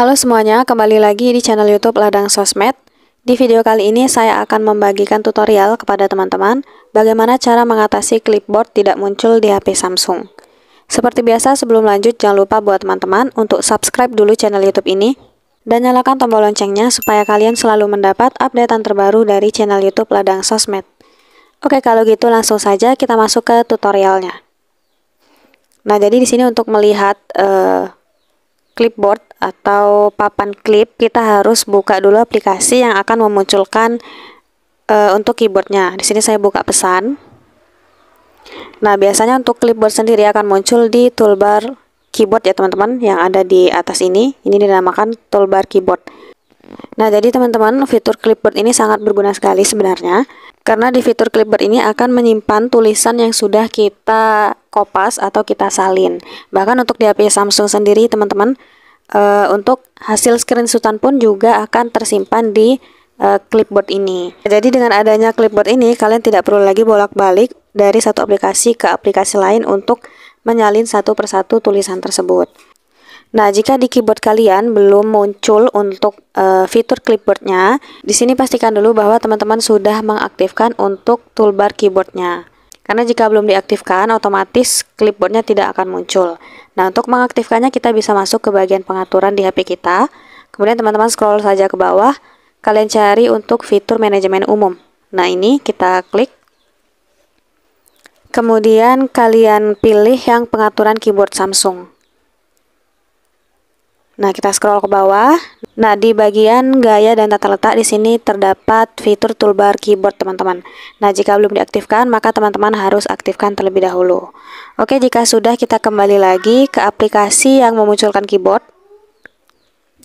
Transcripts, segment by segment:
Halo semuanya, kembali lagi di channel YouTube Ladang Sosmed. Di video kali ini saya akan membagikan tutorial kepada teman-teman bagaimana cara mengatasi clipboard tidak muncul di HP Samsung. Seperti biasa sebelum lanjut jangan lupa buat teman-teman untuk subscribe dulu channel YouTube ini dan nyalakan tombol loncengnya supaya kalian selalu mendapat updatean terbaru dari channel YouTube Ladang Sosmed. Oke, kalau gitu langsung saja kita masuk ke tutorialnya. Nah, jadi di sini untuk melihat uh, clipboard atau papan clip kita harus buka dulu aplikasi yang akan memunculkan e, untuk keyboardnya. Di sini saya buka pesan. Nah, biasanya untuk clipboard sendiri akan muncul di toolbar keyboard ya teman-teman yang ada di atas ini. Ini dinamakan toolbar keyboard. Nah, jadi teman-teman, fitur clipboard ini sangat berguna sekali sebenarnya. Karena di fitur clipboard ini akan menyimpan tulisan yang sudah kita kopas atau kita salin. Bahkan untuk di HP Samsung sendiri teman-teman uh, untuk hasil screenshotan pun juga akan tersimpan di uh, clipboard ini. Jadi dengan adanya clipboard ini kalian tidak perlu lagi bolak-balik dari satu aplikasi ke aplikasi lain untuk menyalin satu persatu tulisan tersebut. Nah, jika di keyboard kalian belum muncul untuk uh, fitur clipboardnya, di sini pastikan dulu bahwa teman-teman sudah mengaktifkan untuk toolbar keyboardnya. Karena jika belum diaktifkan, otomatis clipboardnya tidak akan muncul. Nah, untuk mengaktifkannya kita bisa masuk ke bagian pengaturan di HP kita. Kemudian teman-teman scroll saja ke bawah, kalian cari untuk fitur manajemen umum. Nah, ini kita klik. Kemudian kalian pilih yang pengaturan keyboard Samsung. Nah, kita scroll ke bawah. Nah, di bagian gaya dan tata letak di sini terdapat fitur toolbar keyboard, teman-teman. Nah, jika belum diaktifkan, maka teman-teman harus aktifkan terlebih dahulu. Oke, jika sudah kita kembali lagi ke aplikasi yang memunculkan keyboard.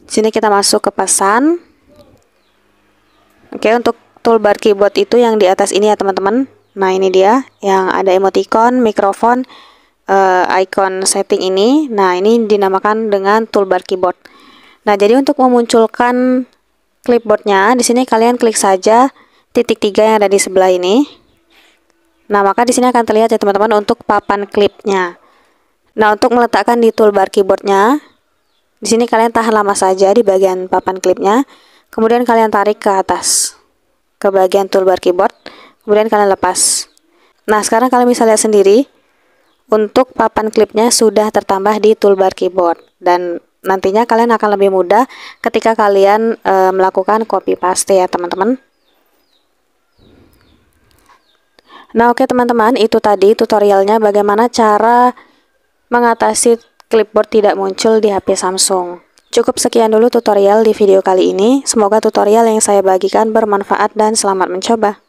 Sini kita masuk ke pesan. Oke, untuk toolbar keyboard itu yang di atas ini ya, teman-teman. Nah, ini dia yang ada emoticon, mikrofon, mikrofon, uh, icon setting ini. Nah, ini dinamakan dengan toolbar keyboard. Nah, jadi untuk memunculkan clipboardnya, di sini kalian klik saja titik tiga yang ada di sebelah ini. Nah, maka di sini akan terlihat ya teman-teman untuk papan klipnya. Nah, untuk meletakkan di toolbar keyboardnya, di sini kalian tahan lama saja di bagian papan klipnya, kemudian kalian tarik ke atas ke bagian toolbar keyboard, kemudian kalian lepas. Nah, sekarang kalian bisa lihat sendiri, untuk papan klipnya sudah tertambah di toolbar keyboard dan nantinya kalian akan lebih mudah ketika kalian e, melakukan copy paste ya teman-teman. Nah oke teman-teman itu tadi tutorialnya bagaimana cara mengatasi clipboard tidak muncul di HP Samsung. Cukup sekian dulu tutorial di video kali ini. Semoga tutorial yang saya bagikan bermanfaat dan selamat mencoba.